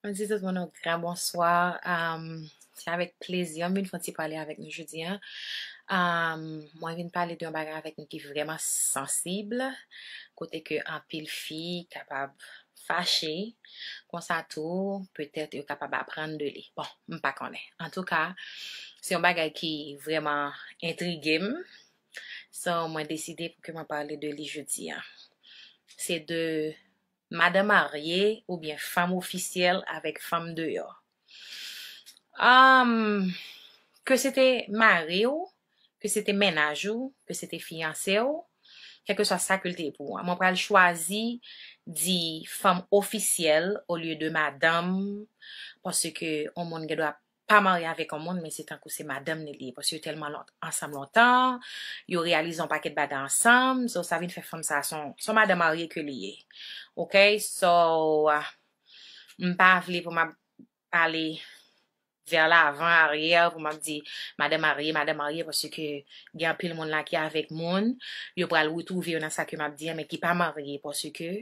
Mwen zi zot um, mwen nou gran bon swa Sya vek plezyon Mwen fwant si pale avèk nou joudiyan Mwen vin pale de yon bagay avèk nou ki vreman sensible Kote ke an pil fi Kapab fache Kon sa tou Petè te yo kapab aprande li Bon, mwen pa konen En tou ka Mwen zi zot mwen nou gran bon swa Se yon bagay ki vreman intrigim, sa ou mwen deside pou ke mwen pale de li judi an. Se de madame ariye ou bien femme ofisyele avek femme de yo. Ke se te mare ou, ke se te menaj ou, ke se te fiyanse ou, keke sa sakil te pou an. Mwen prel chwazi di femme ofisyele ou liye de madame pase ke ou mwen gado ap pa marye avek an moun, men se tankou se madame ne liye, pos yo telman ansam lontan, yo realizan paket bada ansam, so sa vin fe fom sa son, son madame marye ke liye. Ok, so, m pa vle pou m ap pale ver la avan aryer, pou m ap di, madame marye, madame marye, pos yo ke gyan pil moun lakye avek moun, yo pral wotouvi yo nan sa ke m ap di, men ki pa marye, pos yo ke,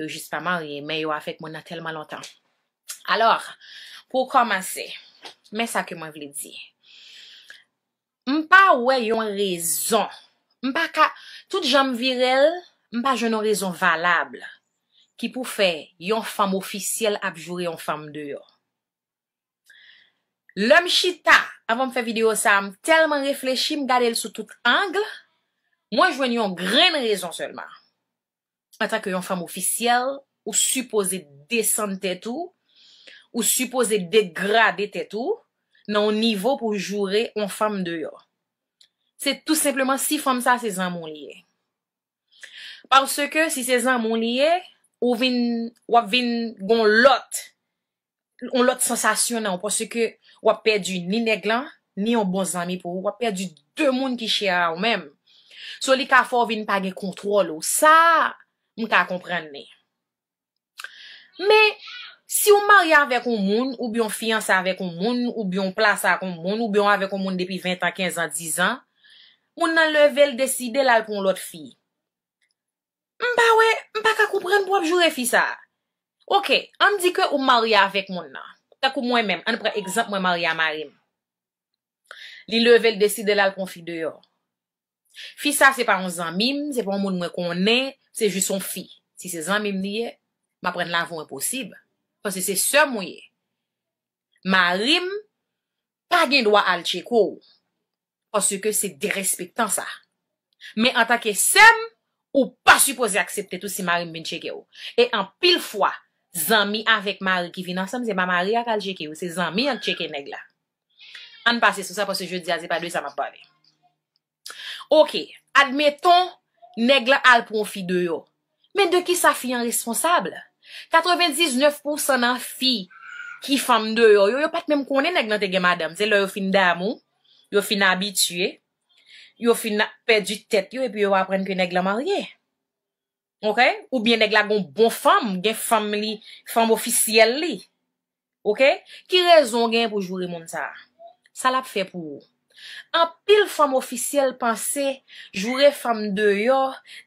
yo jist pa marye, men yo avek moun nan telman lontan. Alors, pou koman se. Mè sa ke mwen vle di. Mpa wè yon rezon, mpa ka tout jom virel, mpa joun yon rezon valable ki pou fe yon fam ofisyele apjoure yon fam deyo. Lè m chita, avon m fe video sa, m terman reflechi m gade l sou tout angle, mwen jwen yon gren rezon selman. Ata ke yon fam ofisyele, ou supose desante tou, ou suppose degrade tetou nan ou nivou pou joure on fam de yo. Se tout sepleman si fam sa se zan moun liye. Parce ke si se zan moun liye, ou vin, wap vin gon lot on lot sensasyon nan ou parce ke wap perdi ni neglan ni yon bon zami pou wap perdi de moun ki che a ou mem. So li ka fò vin page kontrol ou sa mou ta komprende ne. Me Si ou marye avek ou moun, ou byon fiyansa avek ou moun, ou byon plasa avek ou moun, ou byon avek ou moun depi 20 an, 15 an, 10 an, moun nan level deside lal pou lot fi. Mba we, mba kakou pren pou ap jure fi sa. Ok, an di ke ou marye avek moun nan, kakou mwen men, an pre ekzant mwen marye amaryem. Li level deside lal pou fi deyo. Fi sa se pa yon zanmim, se pa yon moun mwen konen, se jy son fi. Si se zanmim liye, mwen pren la von e posib. Pwese se se mouye, marim pa gen dwa al cheke ou. Pwese ke se derespektan sa. Me an ta ke sem ou pa suppose aksepte tout si marim bin cheke ou. E an pil fwa zanmi avèk mar ki vinansam se mamari ak al cheke ou. Se zanmi an cheke negla. An pase sou sa pwese je di aze pa dwe sa mapane. Ok. Admeton negla al pou an fi de yo. Men de ki sa fi an responsable? 99% nan fi ki fam de yo, yo pat mèm konè neg nan te gen madame. Se lo yo fin damou, yo fin abitue, yo fin perdi tèt yo e pi yo apren ki neg la marye. Ou biye neg la gon bon fam, gen fam li, fam ofisiyel li. Ki rezon gen pou jouri moun sa? Sa la pou fe pou ou? An pil fom ofisyele panse, jwere fom deyo,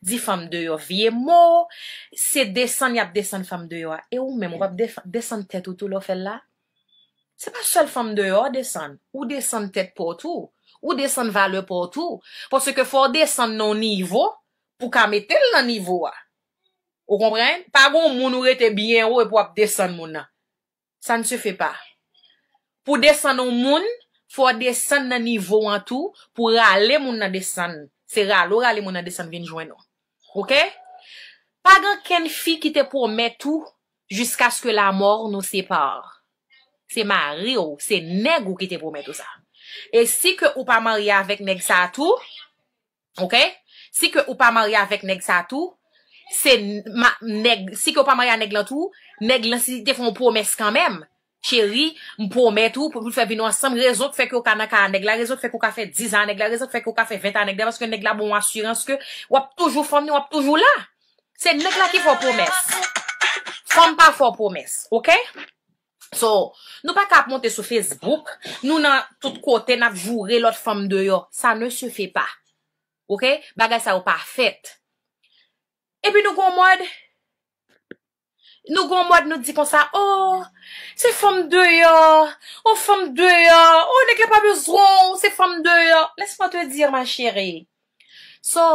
di fom deyo vie mo, se desen yap desen fom deyo. E ou men, wap desen tet ou tout lo fel la? Se pa sel fom deyo desen, ou desen tet potou, ou desen vale potou, pwos se ke fwo desen nou nivou, pou kam etel nan nivou a. Ou komprende? Pago moun ou rete byen ou e pou wap desen moun a. Sa ne se fe pa. Pou desen nou moun, Fwa desan nan nivou an tou pou rale moun nan desan. Se ralo rale moun nan desan vinjwen nou. Ok? Pagan ken fi ki te pwome tou Juskas ke la mor nou se par. Se ma rio, se neg ou ki te pwome tou sa. E si ke ou pa maria vek neg sa tou Ok? Si ke ou pa maria vek neg sa tou Se ma neg, si ke ou pa maria neg lan tou Neg lan si te fon pwomes kanmèm chéri, m pou met ou pou pou fè binou ansam, rezon k fè k yo kanaka aneg la, rezon k fè k yo ka fè 10 aneg la, rezon k fè k yo ka fè 20 aneg la, maske neg la bon asurans ke wap toujou fòm ni, wap toujou la. Se neg la ki fò promes. Fòm pa fò promes, ok? So, nou pa kap montè sou Facebook, nou nan tout kote nan vjoure lot fòm de yo, sa ne se fè pa, ok? Bagay sa ou pa fèt. E pi nou kon mod, Nou goun mwad nou di kon sa, oh, se fom de yo, oh fom de yo, oh neke pa bezon, se fom de yo. Lesman te dir, man chere. So,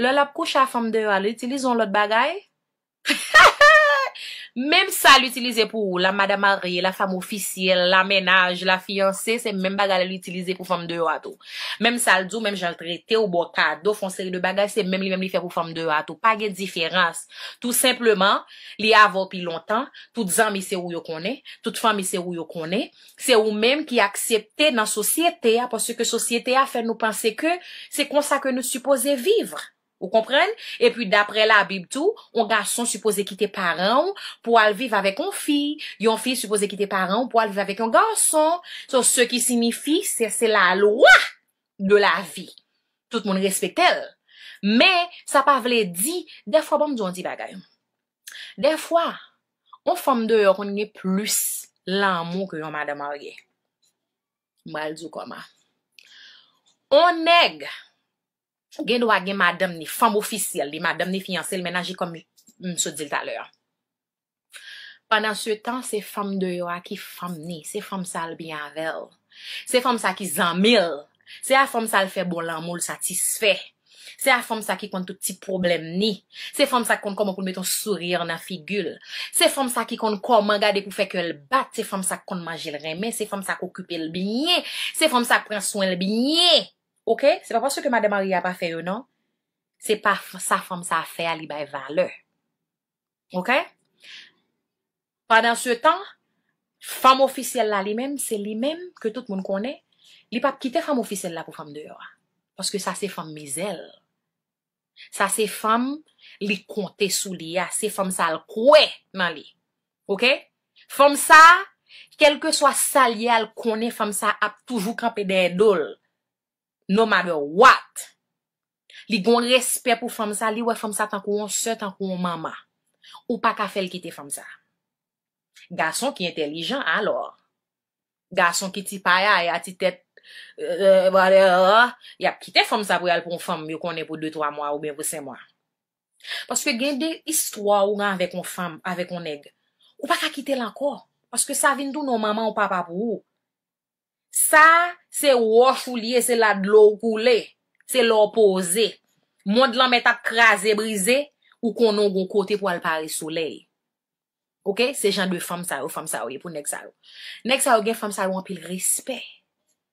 lalap kouche a fom de yo, aletilizon lot bagay? Hahaha! Mem sa l'utilize pou ou, la madame Marie, la femme officielle, la ménage, la fiancée, se mèm bagale l'utilize pou fèm de ou ato. Mem sa l'dou, mem jan l'trété, ou bo kado, fon seri de bagale, se mèm li mèm li fè pou fèm de ou ato. Pa gen diferans. Tout simplement, li avò pi lontan, tout zan mi se ou yo konè, tout fèm mi se ou yo konè. Se ou mèm ki akseptè nan sosyete, aposè ke sosyete a fè nou panse ke, se konsa ke nou supose vivre. Ou kompren? E pi dapre la bib tou, yon garson supose ki te paran ou pou al viv avèk yon fi. Yon fi supose ki te paran ou pou al viv avèk yon garson. So, se ki simifi, se se la loa de la vi. Tout moun respekte el. Me, sa pa vle di, defwa bom di yon di bagay. Defwa, yon fom de yon kon nye plus lan mou ki yon mada marge. Mwal di w koma. On nega Gen do a gen madame ni, fam ofisil li, madame ni fiyansel menaji kom msou dil taler. Panan se tan, se fam de yo a ki fam ni, se fam sa al bi anvel. Se fam sa ki zanmil. Se a fam sa al fe bolanmol satisfe. Se a fam sa ki kont tout ti problem ni. Se fam sa ki kont kom anpoun beton sourir nan figul. Se fam sa ki kont kom an gade pou fe ke l bat. Se fam sa ki kont manje l reme. Se fam sa ki okupe l binyen. Se fam sa ki pren swen l binyen. Ok? Se pa pas se ke Madye Marie a pa fe yo nan, se pa sa fom sa fe a li bay vale. Ok? Padan se tan, fom ofisye la li men, se li men ke tout moun konen, li pa ki te fom ofisye la pou fom deyo. Paske sa se fom mizel. Sa se fom li kontesou li ya, se fom sa al kwe nan li. Ok? Fom sa, kelke so a sali al konen, fom sa ap toujou kampen den dol. No mame wat, li gon respet pou fòm sa, li wè fòm sa tankou yon sè, tankou yon maman. Ou pa ka fel kite fòm sa. Garson ki intelligent, alò. Garson ki ti paya, ya ti tet, ya p kite fòm sa pou yal pou yon fòm, yo konen pou 2-3 mwa ou ben pou 5 mwa. Paske gen de istwa ou ran avek yon fòm, avek yon neg. Ou pa ka kite lankò. Paske sa vin tout yon maman ou papa pou ou. Sa, se wof ou liye, se la dlou koule, se lopoze, moun dlan met ap kraze, brize, ou konon goun kote pou alpare solei. Ok, se jan de fom sa ou, fom sa ou, epou nek sa ou. Nek sa ou gen fom sa ou anpil rispe.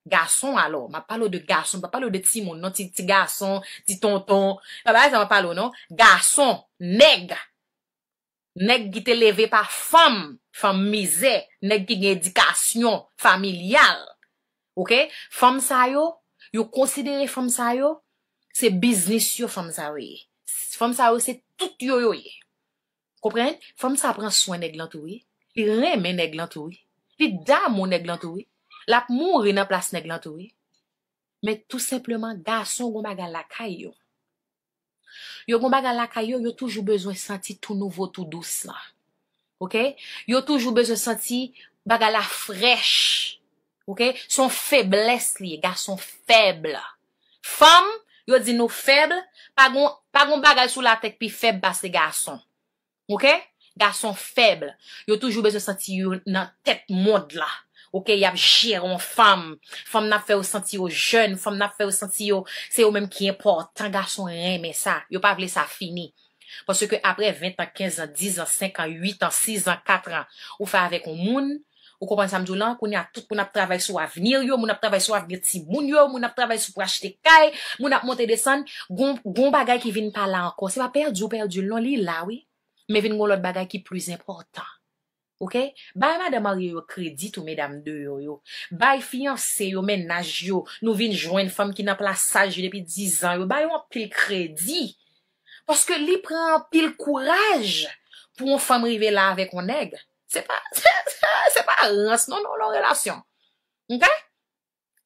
Gason alo, ma palo de gason, pa palo de non? ti moun nan, ti gason, ti tonton, pa palo nan, gason, neg. Neg ki te leve pa fom, fom mize, neg ki gen edikasyon, familial. Fomsa yo, yo konsidere fomsa yo, se biznis yo fomsa yo. Fomsa yo se tout yo yo ye. Komprende? Fomsa apren swen neg lantouye, li remen neg lantouye, li damon neg lantouye, lap moun rinan plas neg lantouye. Men tout sepleman, gason yon bagan lakay yo. Yon bagan lakay yo, yon toujou bezwen santi tou nouvo, tou dousman. Yon toujou bezwen santi bagan la frech. Ok, son febles li, gason feble Fem, yo di nou feble Pagoun bagay sou la tek pi feble bas li gason Ok, gason feble Yo toujou be se senti yo nan tet mod la Ok, yap jiron fem Fem nap fe ou senti yo jen Fem nap fe ou senti yo se yo menm ki important Gason reme sa, yo pa vle sa fini Pase ke apre 20 an, 15 an, 10 an, 5 an, 8 an, 6 an, 4 an Ou fe avek ou moun Ou kompon samdjou lan, kouni a tout pou nap travay sou avnir yo, moun ap travay sou avnir ti moun yo, moun ap travay sou pou achete kay, moun ap monte desan, goun bagay ki vin pa lan anko. Se pa perdi ou perdi lan, non, li la we, me vin goun lot bagay ki plus impotant. Ok? Bay ma demar yo yo kredi tou medam de yo yo. Bay fiyanse yo, menaj yo, nou vin jwen fom ki nan plasaj yo depi dizan yo, bay yo apil kredi, paske li pren apil kouraj pou yon fom rive la avek yon negre. Se pa, se pa rans, nou nou lò relasyon. Ok?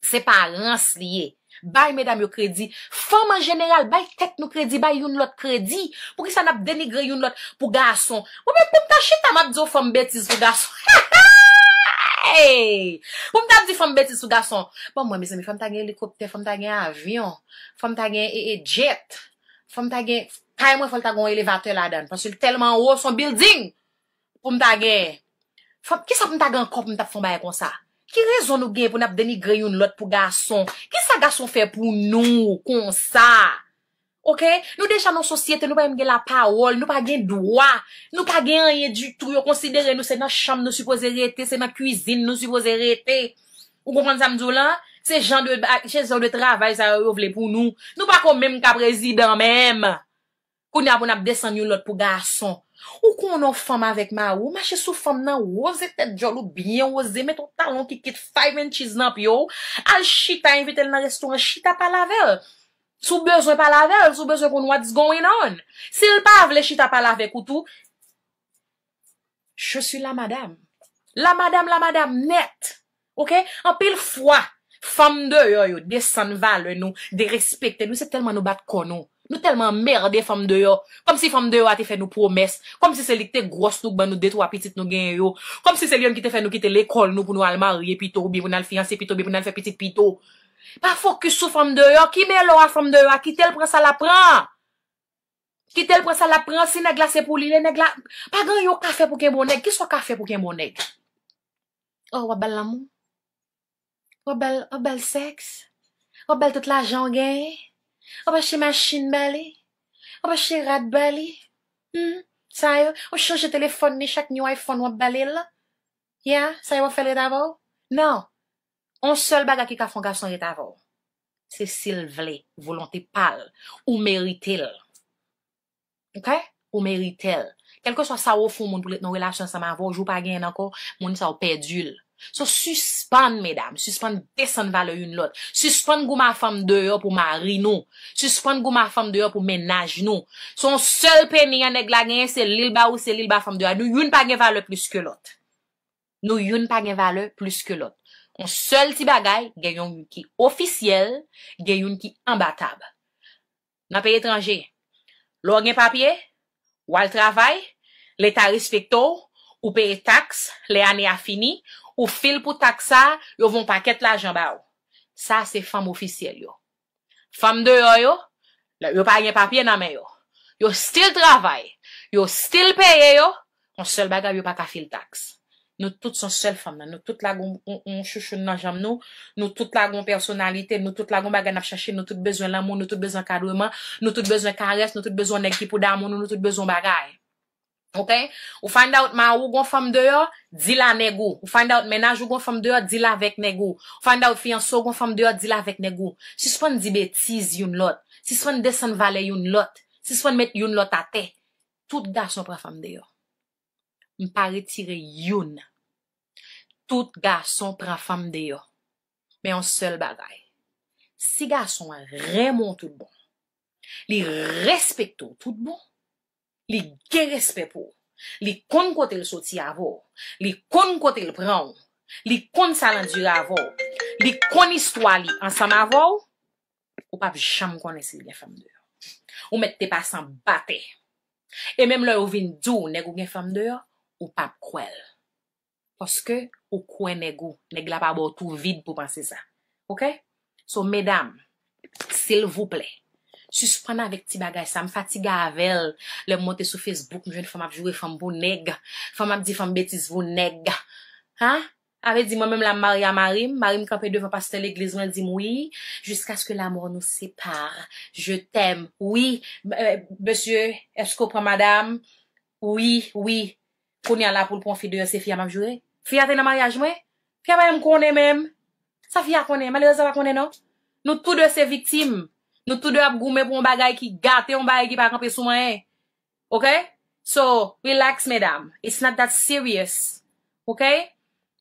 Se pa rans liye. Bay medam yo kredi. Fom an general, bay tek nou kredi, bay yon lot kredi. Pou ki san ap denigre yon lot pou gason. Ou men pou mta shit amat dzo fom betis pou gason. Ha ha! Pou mta di fom betis pou gason. Bon mwen mizemi, fom ta gen helikopte, fom ta gen avyon. Fom ta gen jet. Fom ta gen, fom ta gen, fom ta gen elevatè la dan. Pansi lè telman ou son building. pou mta gen. Fap, ki sa pou mta gen kop pou mta fombaye kon sa? Ki rezon nou gen pou nap deni gre yon lot pou gason? Ki sa gason fe pou nou kon sa? Ok? Nou dejan nou sosyete, nou pa yon gen la paol, nou pa gen doa, nou pa gen anye du tri, yo konsidere nou se nan chanm nou supoze rete, se nan kuzin nou supoze rete. Ou konpon samzou lan? Se jan de, se jan de travay sa yon vle pou nou. Nou pa kon menm ka prezident menm. Kou na pou nap desen yon lot pou gason. Ou kon nou fèm avèk ma ou, mèche sou fèm nan ou, wò zè tèt djòl ou byen, wò zè mè ton talon ki kit 5 inches nan pi ou, an chita invite l nan restou an chita palave, sou bezwen palave, sou bezwen kon wòt's going on. Sil pav lè chita palave koutou, je sou la madame, la madame, la madame net, ok? An pil fwa, fèm dè yo yo, desan valè nou, de respèkte nou, se telman nou bat kon nou. Nou telman merde fèm de yo. Kom si fèm de yo a te fè nou promès. Kom si se lik te gros nou k ban nou detou a pitit nou gen yo. Kom si se lyon ki te fè nou kite l'ekol nou pou nou al marye pito. Ou bi pou nan l'fianse pito, bi pou nan l'fè pitit pito. Pa fokus sou fèm de yo. Ki me lora fèm de yo a? Ki tel prensa la pran? Ki tel prensa la pran? Si ne glase pou li, ne gla... Pa gan yo kafe pou ken bonek? Ki so kafe pou ken bonek? Ou wabel l'amou? Ou wabel seks? Ou wabel tout la jan gen? Ou pa che maschin bali? Ou pa che rat bali? Hmm? Sa yon? Ou chouche telefon ni chak nyon iPhone wot bali la? Ya? Sa yon wafel yon tavol? Non. On sol baga ki kafon gase yon yon tavol. Se sil vle, volante pal, ou merite l. Ok? Ou merite l. Kelke sa sa wou foun moun pou let nou relasyon sa ma vò, jou pa gen anko, moun sa wou pedul. So suspande medam, suspande desan vale yon lot Suspande gou ma fam deyo pou mari nou Suspande gou ma fam deyo pou menaj nou Son sol pen ni aneg la genye se lilba ou se lilba fam deyo Nou yon pa genye vale plus ke lot Nou yon pa genye vale plus ke lot Kon sol ti bagay genyon ki ofisiyel Genyon ki ambatab Na pe etranje Lo genye papye Wal travay Le taris fiktou Ou peye taks, le ane a fini, ou fil pou taksa, yo voun paket la jamba ou. Sa se fam ofisye yo. Fam de yo yo, yo pa yon papye nan men yo. Yo still travay, yo still peye yo, an sol bagay yo pa ta fil taks. Nou tout son sol fam nan, nou tout lagon on chouchoun nan jamba nou, nou tout lagon personalite, nou tout lagon bagay nap chachin, nou tout bezon laman, nou tout bezon kadouman, nou tout bezon karese, nou tout bezon ekip ou daman, nou tout bezon bagay. Ou find out man ou gon fom de yo, di la ne go. Ou find out menaj ou gon fom de yo, di la vek ne go. Ou find out fiyan so gon fom de yo, di la vek ne go. Si swan di betiz yon lot, si swan desen vale yon lot, si swan met yon lot ate, tout ga son pran fom de yo. M pa retire yon. Tout ga son pran fom de yo. Me yon sel bagay. Si ga son remon tout bon, li respekto tout bon, li gen respe pou, li kon kote l soti avou, li kon kote l proun, li kon salan djou avou, li kon istwa li ansam avou, ou pap jam kon esil gen fam dour. Ou met te pasan bate. E mem lè ou vin djou negou gen fam dour, ou pap kwel. Poske, ou kwen negou, neg la pa bo tout vide pou panse sa. Ok? So, medam, sil vouple, Suspana avèk ti bagay sa, m fatiga avèl. Lèm monte sou Facebook, m jwen fòm ap jwè fòm bonèg. Fòm ap di fòm betis vòm nèg. Ha? Ave di m wèm la m maria marim. Marim kapè devan pastè l'eglizwen. El di m wè. Jusk aske la mòr nou separe. Je tèm. Oui. Bessye, esko prè madame? Oui, oui. Konè la pou l'pon fide yon se fè m ap jwè. Fè yate nan maria jwè? Fè mè m konè mèm. Sa fè yakonè. M alè yon sa wak Nou tou de ap goume pou mba gaye ki gate, mba gaye ki pa kompe soumane. Ok? So, relax, medam. It's not that serious. Ok?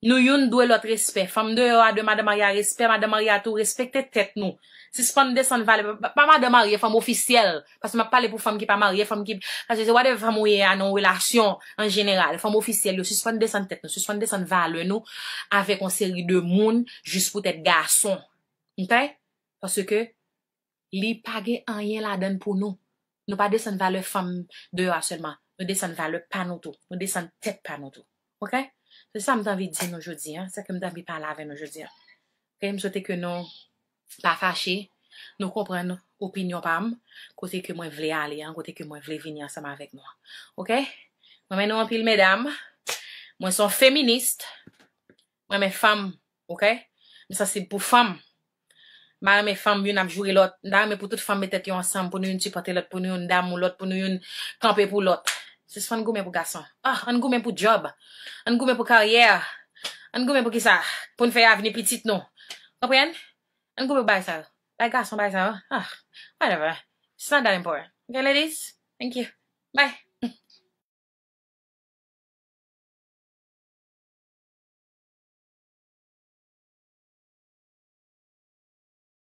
Nou yon dwe lot respect. Femme de, wade mada marya respect, mada marya tou respecte tet nou. Susponde desan vale, pa mada marya, femme ofisyel. Pas mwa pale pou femme ki pa marya, femme ki, kase se wade femme ouye anon relasyon, an general, femme ofisyel yo, susponde desan tet nou, susponde desan vale nou, avek on seri de moun, jis pou tete gason. Ok? Paske, Li page an yen la den pou nou. Nou pa desen vale fem dewa selman. Nou desen vale pa nou tou. Nou desen tet pa nou tou. Ok? Se sa m tanvi di nou jodi. Se sa m tanvi pala ven nou jodi. Ok? M sote ke nou pa fache. Nou kompren nou opinyon pa m. Kote ke mwen vle ale. Kote ke mwen vle vini ansama vek mwa. Ok? Mwen nou an pil medam. Mwen son feminist. Mwen mwen fem. Ok? M sa si pou fem. Ok? Mare mè fèm yon ap jouri lot. Ndare mè pou tout fèm mè tèt yon ansam pou nou yon tupote lot, pou nou yon dam ou lot, pou nou yon kampè pou lot. Se se fèm an gou mè pou gason. Ah, an gou mè pou job. An gou mè pou karyer. An gou mè pou kisa. Poun fè ya avini pitit nou. Gopwen? An gou mè bay sal. Bay gason bay sal. Ah, whatever. It's not that important. Okay ladies? Thank you. Bye.